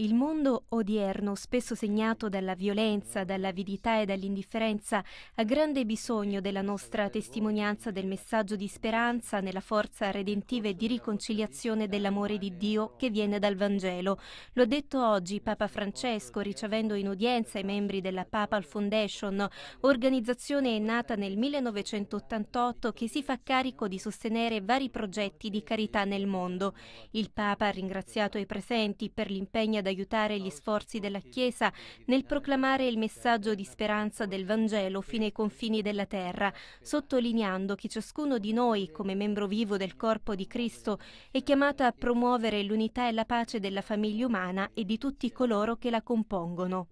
Il mondo odierno, spesso segnato dalla violenza, dall'avidità e dall'indifferenza, ha grande bisogno della nostra testimonianza del messaggio di speranza nella forza redentiva e di riconciliazione dell'amore di Dio che viene dal Vangelo. Lo ha detto oggi Papa Francesco ricevendo in udienza i membri della Papal Foundation, organizzazione nata nel 1988 che si fa carico di sostenere vari progetti di carità nel mondo. Il Papa ha ringraziato i presenti per gli impegna ad aiutare gli sforzi della Chiesa nel proclamare il messaggio di speranza del Vangelo fino ai confini della terra, sottolineando che ciascuno di noi, come membro vivo del corpo di Cristo, è chiamato a promuovere l'unità e la pace della famiglia umana e di tutti coloro che la compongono.